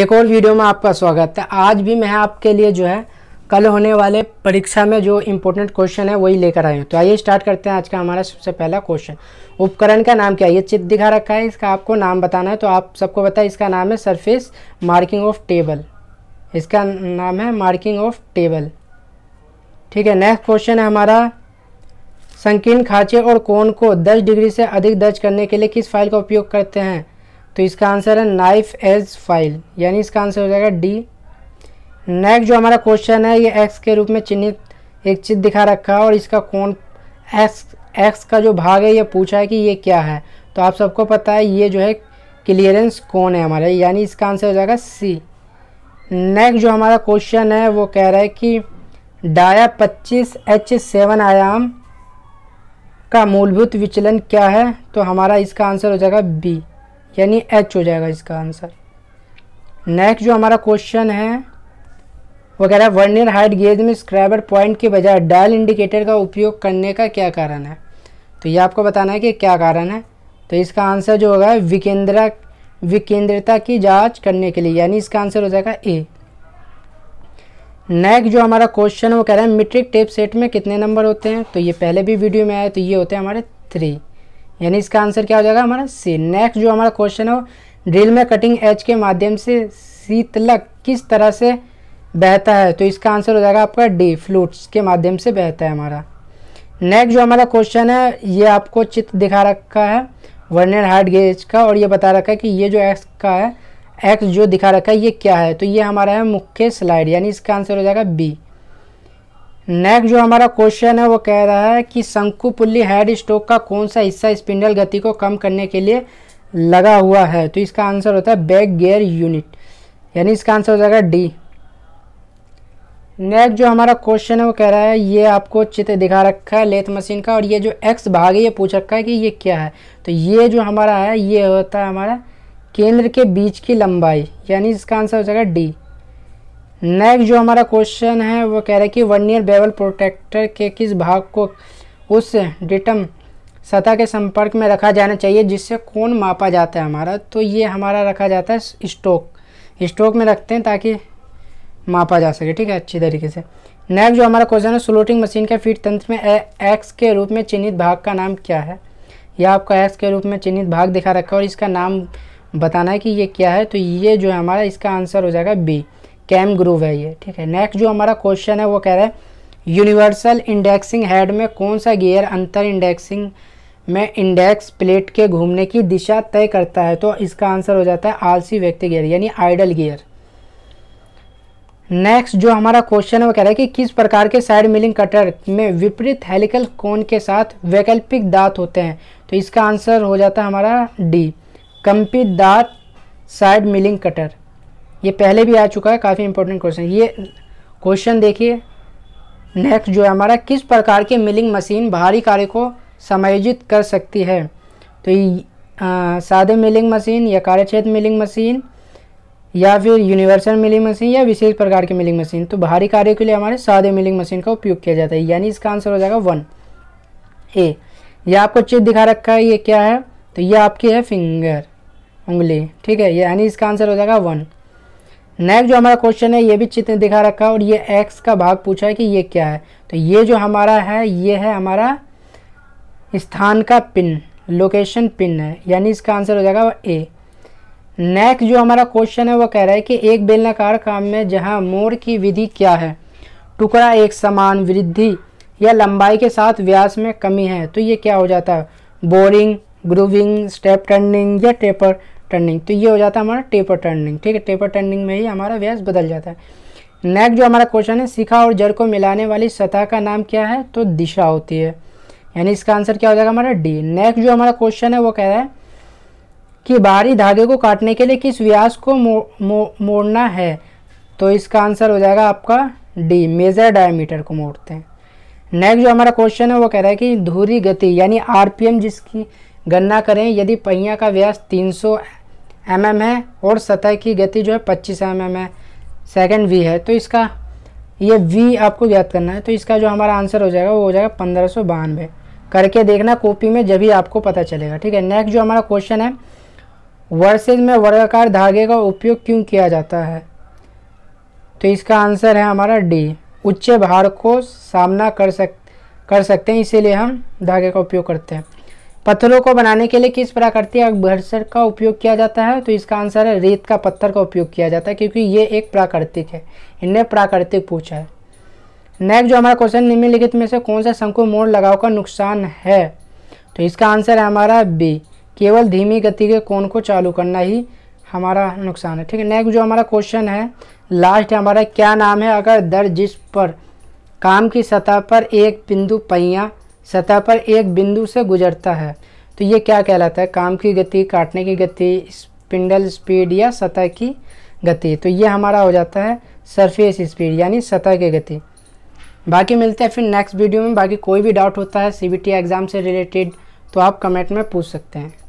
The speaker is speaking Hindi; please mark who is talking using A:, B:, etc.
A: एक और वीडियो में आपका स्वागत है आज भी मैं आपके लिए जो है कल होने वाले परीक्षा में जो इम्पोर्टेंट क्वेश्चन है वही लेकर आए हूँ तो आइए स्टार्ट करते हैं आज का हमारा सबसे पहला क्वेश्चन उपकरण का नाम क्या है ये चित्र दिखा रखा है इसका आपको नाम बताना है तो आप सबको बताए इसका नाम है सरफेस मार्किंग ऑफ टेबल इसका नाम है मार्किंग ऑफ टेबल ठीक है नेक्स्ट क्वेश्चन है हमारा संकीर्ण खाँचे और कोण को 10 डिग्री से अधिक दर्ज करने के लिए किस फाइल का उपयोग करते हैं तो इसका आंसर है नाइफ एज फाइल यानी इसका आंसर हो जाएगा डी नेक्स्ट जो हमारा क्वेश्चन है ये एक्स के रूप में चिन्हित एक चित दिखा रखा है और इसका कौन एक्स एक्स का जो भाग है ये पूछा है कि ये क्या है तो आप सबको पता है ये जो है क्लियरेंस कौन है हमारा यानी इसका आंसर हो जाएगा सी नेक्स्ट जो हमारा क्वेश्चन है वो कह रहा है कि डाया 25 एच सेवन आयाम का मूलभूत विचलन क्या है तो हमारा इसका आंसर हो जाएगा बी यानी एच हो जाएगा इसका आंसर नेक्स्ट जो हमारा क्वेश्चन है वो कह रहा है वर्नियर हाइट गेज में स्क्राइबर पॉइंट के बजाय डायल इंडिकेटर का उपयोग करने का क्या कारण है तो ये आपको बताना है कि क्या कारण है तो इसका आंसर जो होगा विकेंद्रा विकेंद्रता की जांच करने के लिए यानी इसका आंसर हो जाएगा ए नेक्स्ट जो हमारा क्वेश्चन है वो कह रहा है मीट्रिक टेप सेट में कितने नंबर होते हैं तो ये पहले भी वीडियो में आए तो ये होते हैं हमारे थ्री यानी इसका आंसर क्या हो जाएगा हमारा सी नेक्स्ट जो हमारा क्वेश्चन है वो ड्रिल में कटिंग एज के माध्यम से शीतलक किस तरह से बहता है तो इसका आंसर हो जाएगा आपका डी फ्लूट्स के माध्यम से बहता है हमारा नेक्स्ट जो हमारा क्वेश्चन है ये आपको चित्र दिखा रखा है वर्नर हार्ड गेज का और ये बता रखा है कि ये जो एक्स का है एक्स जो दिखा रखा है ये क्या है तो ये हमारा है मुख्य स्लाइड यानी इसका आंसर हो जाएगा बी नेक्स्ट जो हमारा क्वेश्चन है वो कह रहा है कि शंकु पुल्ली हेड स्टोक का कौन सा हिस्सा स्पिंडल गति को कम करने के लिए लगा हुआ है तो इसका आंसर होता है बैक गियर यूनिट यानी इसका आंसर हो जाएगा डी नेक्स्ट जो हमारा क्वेश्चन है वो कह रहा है ये आपको चित्र दिखा रखा है लेथ मशीन का और ये जो एक्स भाग है ये पूछ रखा है कि ये क्या है तो ये जो हमारा है ये होता है हमारा केंद्र के बीच की लंबाई यानी इसका आंसर हो जाएगा डी नेक्स्ट जो हमारा क्वेश्चन है वो कह रहा है कि ईयर बेवल प्रोटेक्टर के किस भाग को उस डिटम सतह के संपर्क में रखा जाना चाहिए जिससे कौन मापा जाता है हमारा तो ये हमारा रखा जाता है स्टोक स्टोक में रखते हैं ताकि मापा जा सके ठीक है अच्छी तरीके से नेक्स्ट जो हमारा क्वेश्चन है स्लोटिंग मशीन का फीट तंत्र में एक्स के रूप में चिन्हित भाग का नाम क्या है यह आपका एक्स के रूप में चिन्हित भाग दिखा रखा है और इसका नाम बताना है कि ये क्या है तो ये जो है हमारा इसका आंसर हो जाएगा बी कैम ग्रूव है ये ठीक है नेक्स्ट जो हमारा क्वेश्चन है वो कह रहा है यूनिवर्सल इंडेक्सिंग हेड में कौन सा गियर अंतर इंडेक्सिंग में इंडेक्स प्लेट के घूमने की दिशा तय करता है तो इसका आंसर हो जाता है आलसी व्यक्ति गियर यानी आइडल गियर नेक्स्ट जो हमारा क्वेश्चन है वो कह रहा है कि किस प्रकार के साइड मिलिंग कटर में विपरीत हेलिकल कोन के साथ वैकल्पिक दांत होते हैं तो इसका आंसर हो जाता है हमारा डी कंपित दांत साइड मिलिंग कटर ये पहले भी आ चुका है काफ़ी इंपॉर्टेंट क्वेश्चन ये क्वेश्चन देखिए नेक्स्ट जो है हमारा किस प्रकार की मिलिंग मशीन भारी कार्य को समायोजित कर सकती है तो सादे मिलिंग मशीन या कार्यक्षेत्र मिलिंग मशीन या फिर यूनिवर्सल मिलिंग मशीन या विशेष प्रकार की मिलिंग मशीन तो भारी कार्य के लिए हमारे सादे मिलिंग मशीन का उपयोग किया जाता है यानी इसका आंसर हो जाएगा वन ए ये आपको चित दिखा रखा है ये क्या है तो ये आपकी है फिंगर उंगली ठीक है यानी इसका आंसर हो जाएगा वन नेक्स्ट जो हमारा क्वेश्चन है ये भी चित्र दिखा रखा है और ये एक्स का भाग पूछा है कि ये क्या है तो ये जो हमारा है ये है हमारा स्थान का पिन लोकेशन पिन है यानी इसका आंसर हो जाएगा ए नेक्स्ट जो हमारा क्वेश्चन है वो कह रहा है कि एक बेलनाकार काम में जहाँ मोर की विधि क्या है टुकड़ा एक समान वृद्धि या लंबाई के साथ व्यास में कमी है तो ये क्या हो जाता है बोरिंग ग्रूविंग स्टेप टर्निंग या टेपर टर्निंग तो ये हो जाता है हमारा टेपर टर्निंग ठीक है टेपर टर्निंग में ही हमारा व्यास बदल जाता है नेक्स्ट जो हमारा क्वेश्चन है शिखा और जड़ को मिलाने वाली सतह का नाम क्या है तो दिशा होती है यानी इसका आंसर क्या हो जाएगा हमारा डी नेक्स्ट जो हमारा क्वेश्चन है वो कह रहा है कि बाहरी धागे को काटने के लिए किस व्यास को मो, मो, मोड़ना है तो इसका आंसर हो जाएगा आपका डी मेजर डायमीटर को मोड़ते हैं नेक्स्ट जो हमारा क्वेश्चन है वो कह रहा है कि धूरी गति यानी आरपीएम जिसकी गणना करें यदि पहिया का व्यास 300 एम mm है और सतह की गति जो है पच्चीस एम mm है सेकेंड वी है तो इसका ये वी आपको ज्ञात करना है तो इसका जो हमारा आंसर हो जाएगा वो हो जाएगा पंद्रह सौ बानवे करके देखना कॉपी में जब ही आपको पता चलेगा ठीक है नेक्स्ट जो हमारा क्वेश्चन है वर्सेज में वर्गाकार धागे का उपयोग क्यों किया जाता है तो इसका आंसर है हमारा डी उच्च भार को सामना कर सक कर सकते हैं इसीलिए हम धागे का उपयोग करते हैं पत्थरों को बनाने के लिए किस प्राकृतिक अभ्यसर का उपयोग किया जाता है तो इसका आंसर है रेत का पत्थर का उपयोग किया जाता है क्योंकि ये एक प्राकृतिक है इनने प्राकृतिक पूछा है नेक्स्ट जो हमारा क्वेश्चन निम्नलिखित में से कौन सा शंकु मोड़ लगाव का नुकसान है तो इसका आंसर है हमारा बी केवल धीमी गति के कोण को चालू करना ही हमारा नुकसान है ठीक है नेक्स्ट जो हमारा क्वेश्चन है लास्ट हमारा क्या नाम है अगर दर जिस पर काम की सतह पर एक बिंदु पहिया सतह पर एक बिंदु से गुजरता है तो ये क्या कहलाता है काम की गति काटने की गति स्पिंडल स्पीड या सतह की गति तो ये हमारा हो जाता है सरफेस स्पीड यानी सतह की गति बाकी मिलते हैं फिर नेक्स्ट वीडियो में बाकी कोई भी डाउट होता है सी एग्ज़ाम से रिलेटेड तो आप कमेंट में पूछ सकते हैं